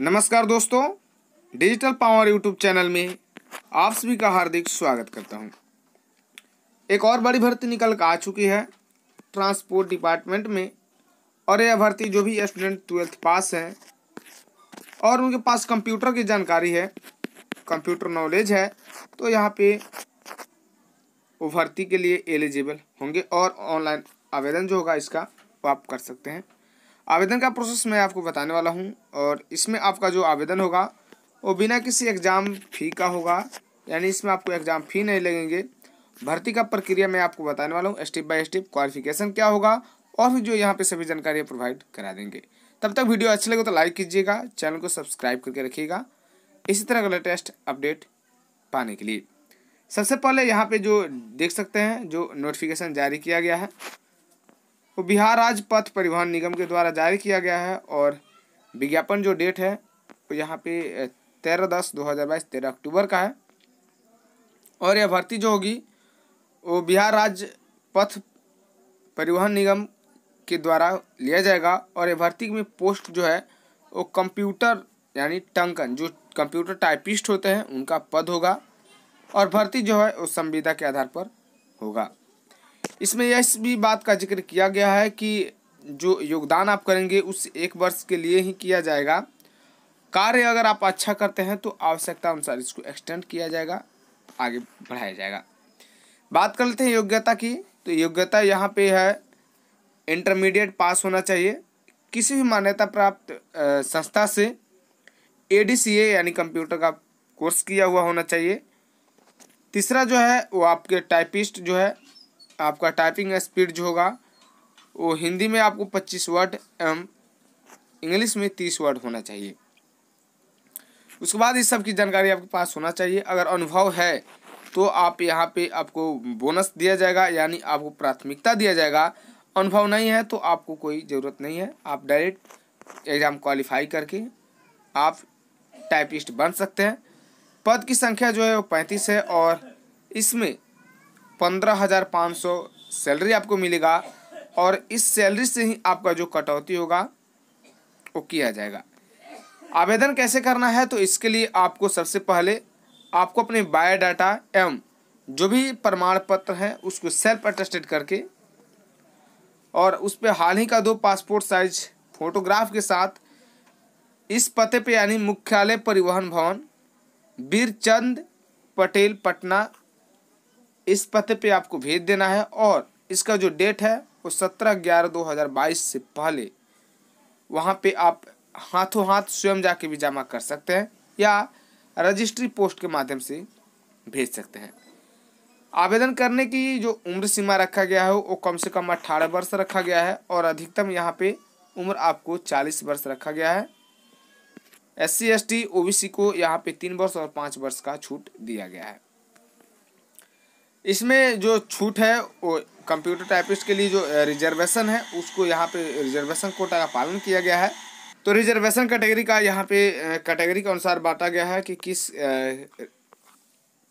नमस्कार दोस्तों digital power YouTube channel में आप सभी का हार्दिक स्वागत करता हूं। एक और बड़ी भर्ती निकल कर आ चुकी है ट्रांसपोर्ट डिपार्टमेंट में और यह भर्ती जो भी स्टूडेंट ट्वेल्थ पास हैं और उनके पास कंप्यूटर की जानकारी है कंप्यूटर नॉलेज है तो यहाँ पे वो भर्ती के लिए एलिजिबल होंगे और ऑनलाइन आवेदन जो होगा इसका वो आप कर सकते हैं आवेदन का प्रोसेस मैं आपको बताने वाला हूँ और इसमें आपका जो आवेदन होगा वो बिना किसी एग्ज़ाम फ़ी का होगा यानी इसमें आपको एग्ज़ाम फ़ी नहीं लगेंगे भर्ती का प्रक्रिया मैं आपको बताने वाला हूँ स्टेप बाय स्टेप क्वालिफिकेशन क्या होगा और भी जो यहाँ पे सभी जानकारी प्रोवाइड करा देंगे तब तक वीडियो अच्छी लगे तो लाइक कीजिएगा चैनल को सब्सक्राइब करके रखिएगा इसी तरह का लेटेस्ट अपडेट पाने के लिए सबसे पहले यहाँ पर जो देख सकते हैं जो नोटिफिकेशन जारी किया गया है वो बिहार राज्य पथ परिवहन निगम के द्वारा जारी किया गया है और विज्ञापन जो डेट है वो यहाँ पे तेरह दस दो हज़ार बाईस तेरह अक्टूबर का है और यह भर्ती जो होगी वो बिहार राज्य पथ परिवहन निगम के द्वारा लिया जाएगा और यह भर्ती में पोस्ट जो है वो कंप्यूटर यानी टंकन जो कंप्यूटर टाइपिस्ट होते हैं उनका पद होगा और भर्ती जो है वो संविदा के आधार पर होगा इसमें यह इस भी बात का जिक्र किया गया है कि जो योगदान आप करेंगे उस एक वर्ष के लिए ही किया जाएगा कार्य अगर आप अच्छा करते हैं तो आवश्यकता अनुसार इसको एक्सटेंड किया जाएगा आगे बढ़ाया जाएगा बात कर लेते हैं योग्यता की तो योग्यता यहाँ पे है इंटरमीडिएट पास होना चाहिए किसी भी मान्यता प्राप्त संस्था से ए यानी कंप्यूटर का कोर्स किया हुआ होना चाहिए तीसरा जो है वो आपके टाइपिस्ट जो है आपका टाइपिंग स्पीड जो होगा वो हिंदी में आपको पच्चीस वर्ड एवं इंग्लिश में तीस वर्ड होना चाहिए उसके बाद इस सब की जानकारी आपके पास होना चाहिए अगर अनुभव है तो आप यहाँ पे आपको बोनस दिया जाएगा यानी आपको प्राथमिकता दिया जाएगा अनुभव नहीं है तो आपको कोई ज़रूरत नहीं है आप डायरेक्ट एग्ज़ाम क्वालिफाई करके आप टाइपिस्ट बन सकते हैं पद की संख्या जो है वो पैंतीस है और इसमें पंद्रह हज़ार पाँच सौ सैलरी आपको मिलेगा और इस सैलरी से ही आपका जो कटौती होगा वो किया जाएगा आवेदन कैसे करना है तो इसके लिए आपको सबसे पहले आपको अपने बायोडाटा एवं जो भी प्रमाण पत्र है उसको सेल्फ अटेस्टेड करके और उस पर हाल ही का दो पासपोर्ट साइज फोटोग्राफ के साथ इस पते पे यानी मुख्यालय परिवहन भवन बीरचंद पटेल पटना इस पते पे आपको भेज देना है और इसका जो डेट है वो सत्रह ग्यारह दो हज़ार बाईस से पहले वहाँ पे आप हाथों हाथ स्वयं जाके भी जमा कर सकते हैं या रजिस्ट्री पोस्ट के माध्यम से भेज सकते हैं आवेदन करने की जो उम्र सीमा रखा गया है वो कम से कम अट्ठारह वर्ष रखा गया है और अधिकतम यहाँ पे उम्र आपको चालीस वर्ष रखा गया है S C S T O B C को यहाँ पे तीन वर्ष और पाँच वर्ष का छूट दिया गया है इसमें जो छूट है वो कंप्यूटर टाइपिस्ट के लिए जो रिजर्वेशन है उसको यहाँ पे रिजर्वेशन कोटा का पालन किया गया है तो रिजर्वेशन कैटेगरी का यहाँ पे कैटेगरी के अनुसार बांटा गया है कि किस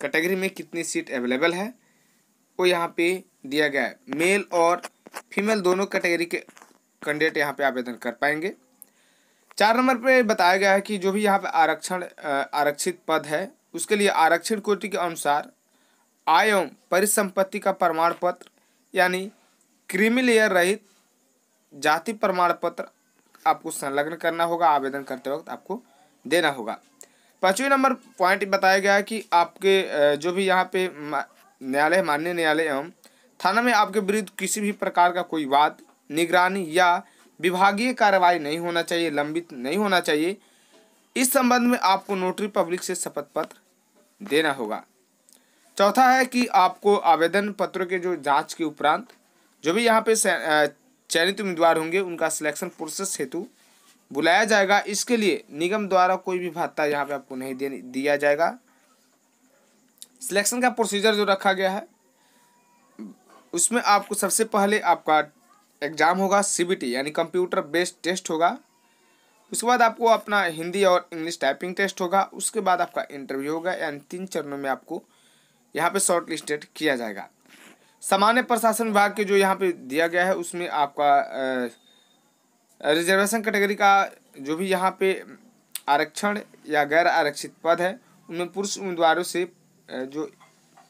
कैटेगरी में कितनी सीट अवेलेबल है वो यहाँ पे दिया गया है मेल और फीमेल दोनों कैटेगरी के कैंडिडेट यहाँ पे आवेदन कर पाएंगे चार नंबर पे बताया गया है कि जो भी यहाँ पे आरक्षण आरक्षित पद है उसके लिए आरक्षित कोटि के अनुसार आय एवं परिसंपत्ति का प्रमाण पत्र यानी क्रीमिलेयर रहित जाति प्रमाण पत्र आपको संलग्न करना होगा आवेदन करते वक्त आपको देना होगा पाँचवें नंबर पॉइंट बताया गया कि आपके जो भी यहाँ पे न्यायालय माननीय न्यायालय एवं थाना में आपके विरुद्ध किसी भी प्रकार का कोई वाद निगरानी या विभागीय कार्रवाई नहीं होना चाहिए लंबित नहीं होना चाहिए इस संबंध में आपको नोटरी पब्लिक से शपथ पत्र देना होगा चौथा है कि आपको आवेदन पत्र के जो जांच के उपरांत जो भी यहाँ पे चयनित उम्मीदवार होंगे उनका सिलेक्शन प्रोसेस हेतु बुलाया जाएगा इसके लिए निगम द्वारा कोई भी भत्ता यहाँ पे आपको नहीं दिया जाएगा सिलेक्शन का प्रोसीजर जो रखा गया है उसमें आपको सबसे पहले आपका एग्ज़ाम होगा सीबीटी यानी कंप्यूटर बेस्ड टेस्ट होगा उसके बाद आपको अपना हिंदी और इंग्लिश टाइपिंग टेस्ट होगा उसके बाद आपका इंटरव्यू होगा यानी तीन चरणों में आपको यहाँ पे शॉर्ट लिस्टेड किया जाएगा सामान्य प्रशासन विभाग के जो यहाँ पे दिया गया है उसमें आपका रिजर्वेशन कैटेगरी का जो भी यहाँ पे आरक्षण या गैर आरक्षित पद है उनमें पुरुष उम्मीदवारों से जो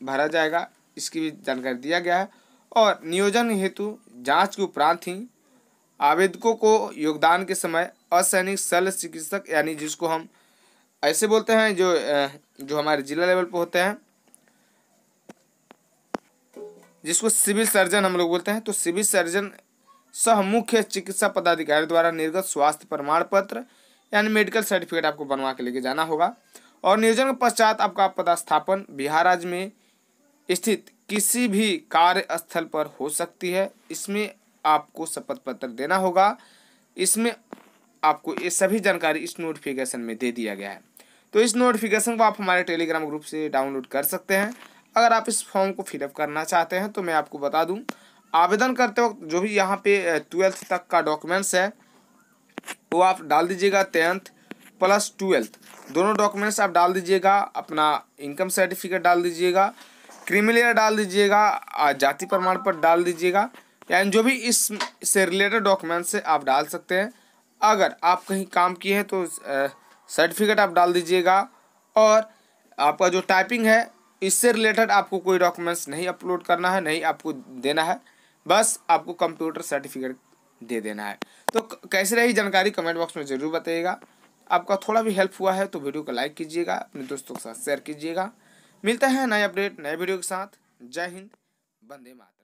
भरा जाएगा इसकी भी जानकारी दिया गया है और नियोजन हेतु जांच के उपरांत ही आवेदकों को योगदान के समय असैनिक शल चिकित्सक यानी जिसको हम ऐसे बोलते हैं जो जो हमारे जिला लेवल पर होते हैं जिसको सिविल सर्जन हम लोग बोलते हैं तो सिविल सर्जन सह मुख्य चिकित्सा पदाधिकारी द्वारा निर्गत स्वास्थ्य प्रमाण पत्र यानी मेडिकल सर्टिफिकेट आपको बनवा के लेके जाना होगा और नियोजन के पश्चात आपका पदस्थापन बिहार राज्य में स्थित किसी भी कार्यस्थल पर हो सकती है इसमें आपको शपथ पत्र देना होगा इसमें आपको ये सभी जानकारी इस नोटिफिकेशन में दे दिया गया है तो इस नोटिफिकेशन को आप हमारे टेलीग्राम ग्रुप से डाउनलोड कर सकते हैं अगर आप इस फॉर्म को फिलअप करना चाहते हैं तो मैं आपको बता दूं आवेदन करते वक्त जो भी यहाँ पे ट्वेल्थ तक का डॉक्यूमेंट्स है वो आप डाल दीजिएगा टेंथ प्लस ट्वेल्थ दोनों डॉक्यूमेंट्स आप डाल दीजिएगा अपना इनकम सर्टिफिकेट डाल दीजिएगा क्रिमिलियर डाल दीजिएगा जाति प्रमाण पत्र डाल दीजिएगा यानी जो भी इस से रिलेटेड डॉक्यूमेंट्स है आप डाल सकते हैं अगर आप कहीं काम किए हैं तो सर्टिफिकेट आप डाल दीजिएगा और आपका जो टाइपिंग है इससे रिलेटेड आपको कोई डॉक्यूमेंट्स नहीं अपलोड करना है नहीं आपको देना है बस आपको कंप्यूटर सर्टिफिकेट दे देना है तो कैसे रही जानकारी कमेंट बॉक्स में ज़रूर बताइएगा आपका थोड़ा भी हेल्प हुआ है तो वीडियो को लाइक कीजिएगा अपने दोस्तों के साथ शेयर कीजिएगा मिलता है नए अपडेट नए वीडियो के साथ जय हिंद वंदे मात